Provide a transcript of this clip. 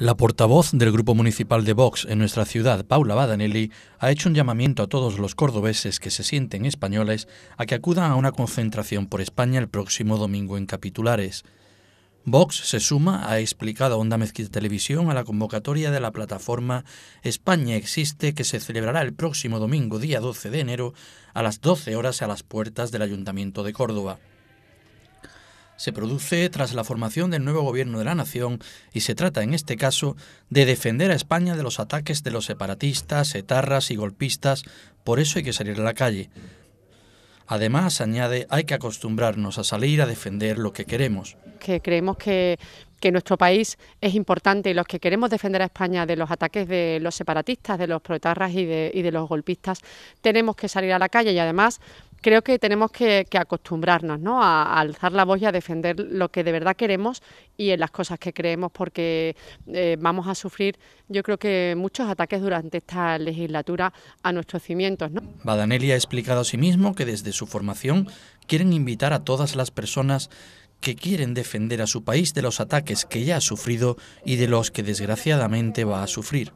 La portavoz del Grupo Municipal de Vox en nuestra ciudad, Paula Badanelli, ha hecho un llamamiento a todos los cordobeses que se sienten españoles a que acudan a una concentración por España el próximo domingo en Capitulares. Vox se suma, ha explicado Onda Mezquita Televisión, a la convocatoria de la plataforma España Existe que se celebrará el próximo domingo, día 12 de enero, a las 12 horas a las puertas del Ayuntamiento de Córdoba se produce tras la formación del nuevo gobierno de la nación y se trata en este caso de defender a España de los ataques de los separatistas, etarras y golpistas, por eso hay que salir a la calle. Además, añade, hay que acostumbrarnos a salir a defender lo que queremos. Que creemos que, nuestro país es importante y los que queremos defender a España de los ataques de los separatistas, de los proetarras y y de los golpistas, tenemos que salir a la calle y además creo que tenemos que, acostumbrarnos ¿no? A, alzar la voz y a defender lo que de verdad queremos y en las cosas que creemos, porque eh, vamos a sufrir, yo creo que muchos ataques durante esta legislatura a nuestros cimientos. ¿no? Badanelli ha explicado a sí mismo que desde su formación quieren invitar a todas las personas que quieren defender a su país de los ataques que ya ha sufrido y de los que desgraciadamente va a sufrir.